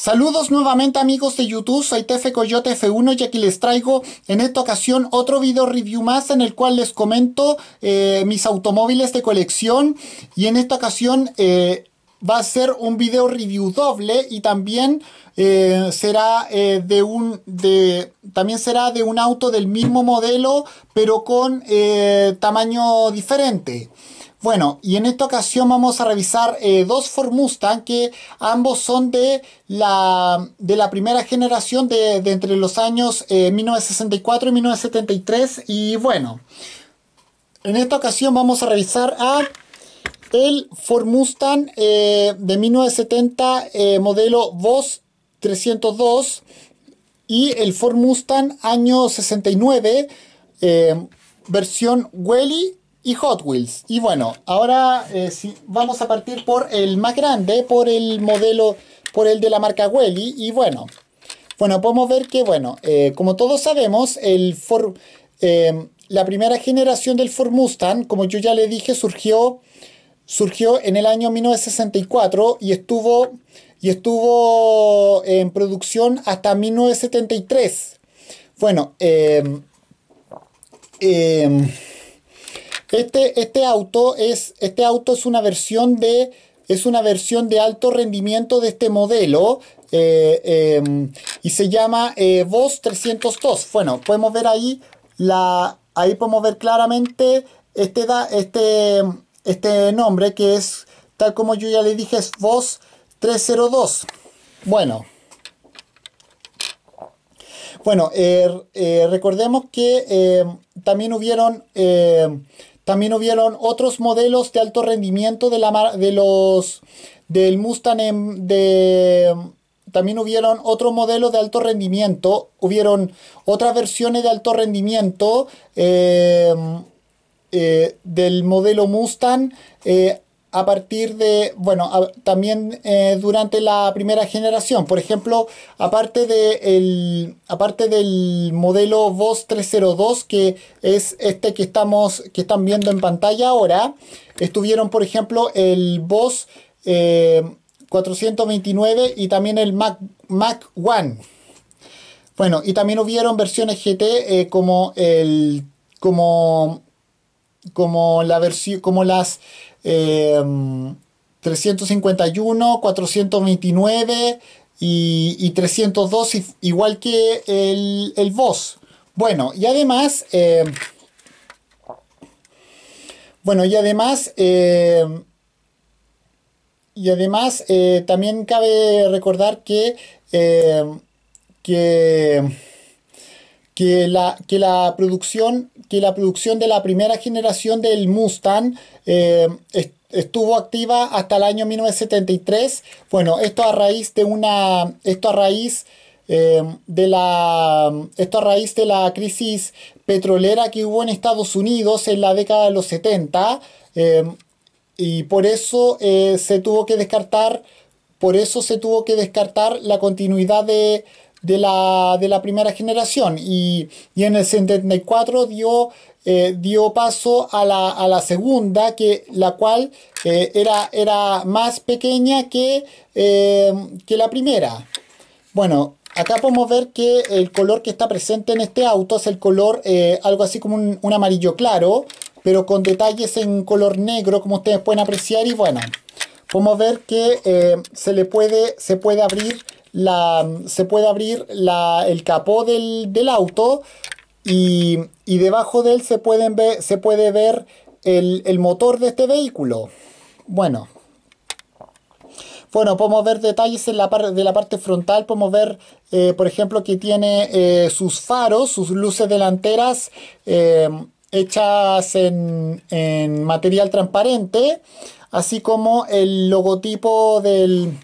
Saludos nuevamente amigos de YouTube, soy Tefe Coyote F1 y aquí les traigo en esta ocasión otro video review más en el cual les comento eh, mis automóviles de colección y en esta ocasión eh, va a ser un video review doble y también eh, será de un de también será de un auto del mismo modelo pero con tamaño diferente. Bueno, y en esta ocasión vamos a revisar eh, dos Ford Mustang que ambos son de la, de la primera generación de, entre los años 1964 eh, y 1973. Y bueno, en esta ocasión vamos a revisar a el Ford Mustang eh, de 1970 modelo Voz 302 y el Ford Mustang año 69 versión Welly y Hot Wheels. Y bueno, ahora eh, vamos a partir por el más grande, por el modelo, por el de la marca Welly. Y bueno, bueno, podemos ver que, bueno, eh, como todos sabemos, el eh, la primera generación del Ford Mustang, como yo ya le dije, surgió, surgió en el año 1964 y estuvo, y estuvo en producción hasta 1973. Bueno, eh, este, este, auto es, este auto es una versión de es una versión de alto rendimiento de este modelo eh, em, y se llama eh, Voz 302. Bueno, podemos ver ahí la ahí podemos ver claramente este este este nombre que es tal como yo ya le dije es Voz 302. Bueno. Bueno, eh, eh, recordemos que también hubieron también hubieron otros modelos de alto rendimiento de, la, de los del Mustang de también hubieron otros modelo de alto rendimiento, hubieron otras versiones de alto rendimiento eh, eh, del modelo Mustang eh, a partir de, bueno, también eh, durante la primera generación. Por ejemplo, aparte, de el, aparte del modelo VOS 302, que es este que, estamos, que están viendo en pantalla ahora, estuvieron, por ejemplo, el eh, voz 429 y también el Mac, Mac One. Bueno, y también hubieron versiones GT eh, como el como como la versión como las eh, 351, 429 y, y 302, igual que el, el Bueno, y además... Em, bueno, y además... Em, y además eh, también cabe recordar que... Em, que que la, que la, producción, que la producción de la primera generación del Mustang eh, estuvo activa hasta el año 1973. Bueno, esto a raíz de una. Esto a raíz. Eh, de la, esto a raíz de la crisis petrolera que hubo en Estados Unidos en la década de los 70 eh, y por eso se tuvo que descartar por eso se tuvo que descartar la continuidad de, de la, primera generación y, en el 74 dio, eh, dio paso a la, segunda, que, la cual eh, era, era más pequeña que, eh, que la primera. Bueno, acá podemos ver que el color que está presente en este auto es el color algo así como un, amarillo claro, pero con detalles en color negro como ustedes pueden apreciar y bueno podemos ver que se le puede se puede abrir la, se puede abrir el capó del, auto y, debajo de él se, pueden ver, se puede ver el, motor de este vehículo. Bueno. Bueno, podemos ver detalles en la de la parte frontal, podemos ver, eh, por ejemplo, que tiene eh, sus faros, sus luces delanteras eh, hechas en material transparente, así como el logotipo del,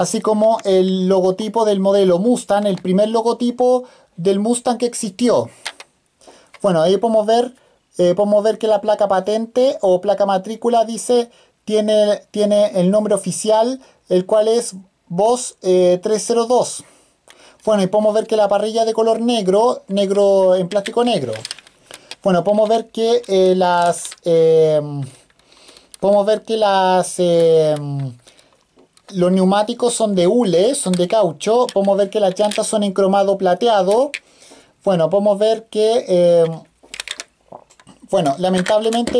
así como el logotipo del modelo Mustang, el primer logotipo del Mustang que existió. Bueno, ahí podemos ver, eh, podemos ver que la placa patente o placa matrícula dice, tiene, tiene el nombre oficial, el cual es BOS 302. Eh, bueno, y podemos ver que la parrilla de color negro, negro en plástico negro. Bueno, podemos ver que eh, las... podemos ver que las... Los neumáticos son de hule, son de caucho. Podemos ver que las llantas son en cromado plateado. Bueno, podemos ver que... Eh, bueno, lamentablemente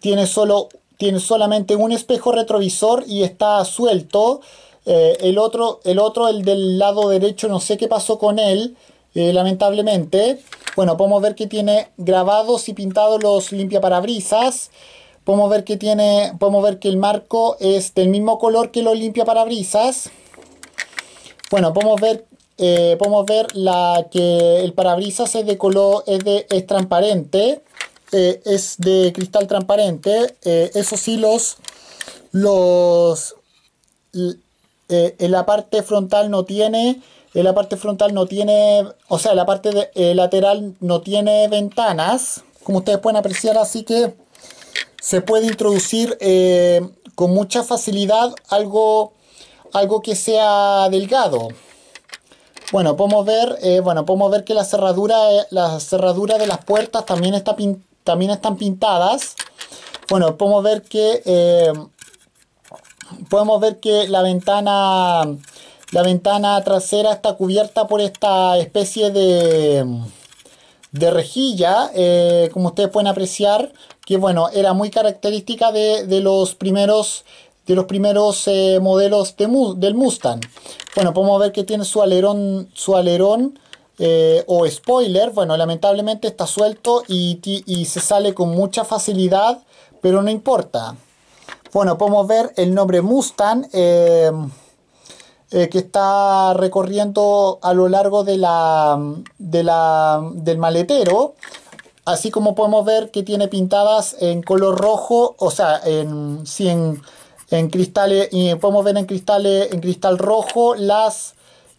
tiene, solo, tiene solamente un espejo retrovisor y está suelto. Eh, el, otro, el otro, el del lado derecho, no sé qué pasó con él, eh, lamentablemente. Bueno, podemos ver que tiene grabados y pintados los limpiaparabrisas. Podemos ver que tiene, podemos ver que el marco es del mismo color que los limpia parabrisas. Bueno, podemos ver, eh, podemos ver la que el parabrisas es de color, es de es transparente, eh, es de cristal transparente. Eh, eso sí los los eh, en la parte frontal no tiene en la parte frontal no tiene, o sea, la parte lateral no tiene ventanas, como ustedes pueden apreciar, así que se puede introducir eh, con mucha facilidad algo, algo que sea delgado. Bueno, podemos ver, eh, bueno, podemos ver que la cerradura, eh, la cerradura de las puertas también, está también están pintadas. Bueno, podemos ver que podemos ver que la ventana la ventana trasera está cubierta por esta especie de de rejilla como ustedes pueden apreciar que bueno, era muy característica de, los primeros de los primeros eh, modelos del Mustang. Bueno, podemos ver que tiene su alerón, su alerón eh, o spoiler. Bueno, lamentablemente está suelto y, se sale con mucha facilidad, pero no importa. Bueno, podemos ver el nombre Mustang em, eh, que está recorriendo a lo largo de la, de la, del maletero así como podemos ver que tiene pintadas en color rojo, o sea, en, en, cristales, y podemos ver en, cristales, en cristal rojo las,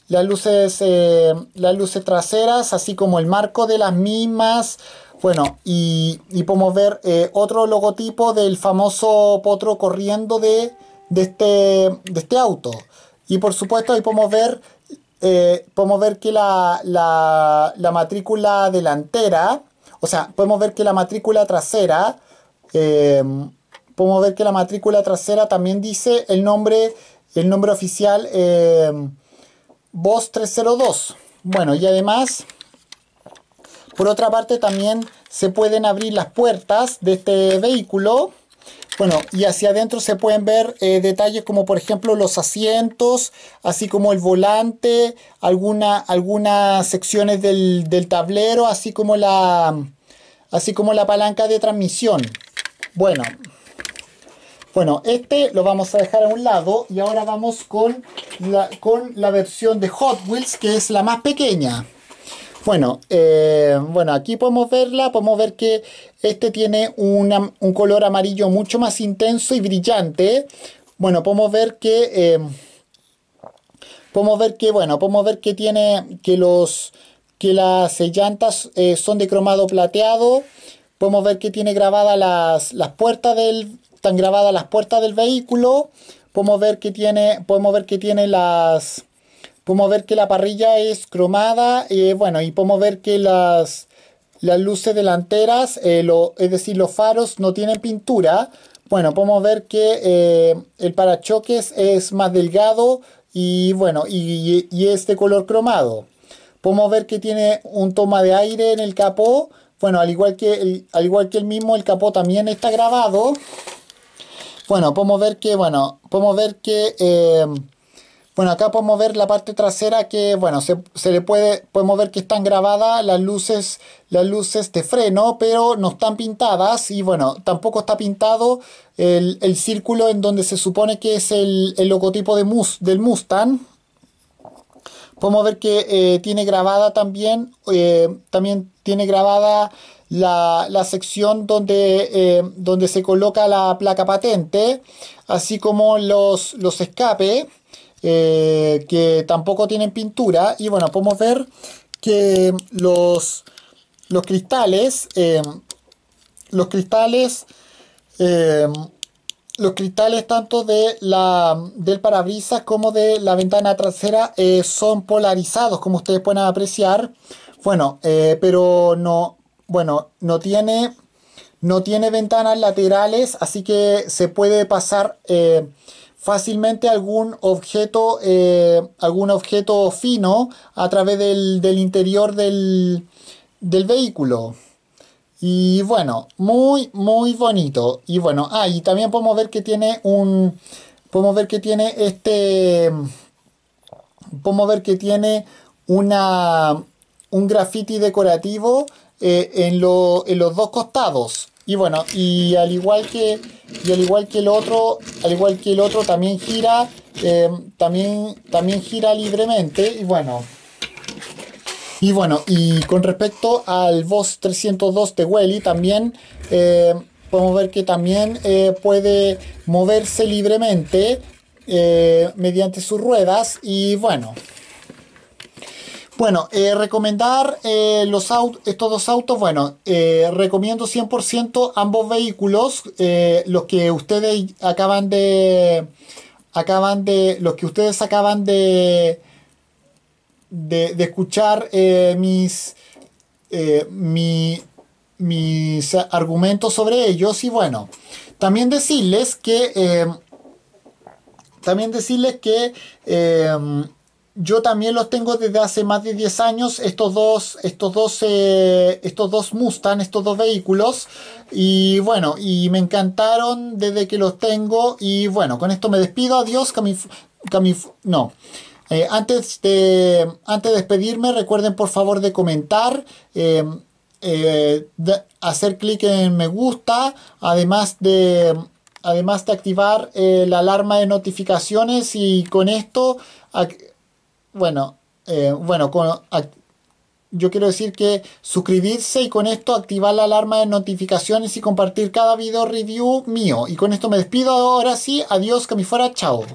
las, luces, eh, las luces traseras, así como el marco de las mismas. Bueno, y, podemos ver eh, otro logotipo del famoso potro corriendo de, de, este, este auto. Y por supuesto ahí podemos ver, eh, podemos ver que la, la matrícula delantera, o sea, podemos ver que la matrícula trasera, eh, podemos ver que la matrícula trasera también dice el nombre, el nombre oficial eh, 302. Bueno, y además, por otra parte también se pueden abrir las puertas de este vehículo. Bueno, y hacia adentro se pueden ver eh, detalles como por ejemplo los asientos, así como el volante, alguna, algunas secciones del, tablero, así como la, así como la palanca de transmisión. Bueno, bueno, este lo vamos a dejar a un lado y ahora vamos con la, con la versión de Hot Wheels que es la más pequeña. Bueno, eh, bueno, aquí podemos verla, podemos ver que este tiene un color amarillo mucho más intenso y brillante. Bueno, podemos ver que... Eh, podemos ver que, bueno, podemos ver que tiene que los que las llantas eh, son de cromado plateado. Podemos ver que tiene grabadas las, puertas del. tan grabadas las puertas del vehículo. Podemos ver que tiene. Podemos ver que tiene las. Podemos ver que la parrilla es cromada. Eh, bueno, y podemos ver que las. Las luces delanteras, eh, es decir, los faros no tienen pintura. Bueno, podemos ver que el parachoques es más delgado y bueno, y, y es de color cromado. Podemos ver que tiene un toma de aire en el capó. Bueno, al igual que el, al igual que el mismo, el capó también está grabado. Bueno, podemos ver que, bueno, podemos ver que, eh, bueno, acá podemos ver la parte trasera que, bueno, se, le puede, podemos ver que están grabadas las luces, las luces de freno, pero no están pintadas y, bueno, tampoco está pintado el, círculo en donde se supone que es el, logotipo de del Mustang podemos ver que eh, tiene grabada también, eh, también tiene grabada la, sección donde, eh, donde se coloca la placa patente, así como los, los escapes, que tampoco tienen pintura. Y bueno, podemos ver que los, los cristales, los cristales los cristales tanto de la, del parabrisas como de la ventana trasera eh, son polarizados, como ustedes pueden apreciar. Bueno, eh, pero no, bueno, no tiene, no tiene ventanas laterales, así que se puede pasar eh, fácilmente algún objeto, algún objeto fino a través del, interior del, del vehículo. Y bueno, muy, muy bonito. Y bueno, ah, y también podemos ver que tiene un... Podemos ver que tiene este... Podemos ver que tiene una... Un graffiti decorativo eh, en, los dos costados. Y bueno, y al igual que, y al igual que el otro, al igual que el otro también gira, eh, también, también gira libremente. Y bueno, y bueno, y con respecto al voz 302 de Welly también... Eh, podemos ver que también eh, puede moverse libremente eh, mediante sus ruedas y bueno bueno, recomendar los estos dos autos, bueno, recomiendo 100% ambos vehículos, los que ustedes acaban de, acaban de, los que ustedes acaban de, de, escuchar eh, mis, eh, mis argumentos sobre ellos. Y bueno, también decirles que... Eh, también decirles que yo también los tengo desde hace más de 10 años, estos dos, estos dos, estos dos Mustang, estos dos vehículos. Y bueno, y me encantaron desde que los tengo. Y bueno, con esto me despido. Adiós, Camif... no. Eh, antes, de, antes despedirme, recuerden por favor de comentar. Eh, eh, hacer clic en me gusta, además de, además de activar la alarma de notificaciones y con esto, bueno, bueno, yo quiero decir que suscribirse y con esto activar la alarma de notificaciones y compartir cada video review mío. Y con esto me despido ahora sí, adiós, que me fuera, chao.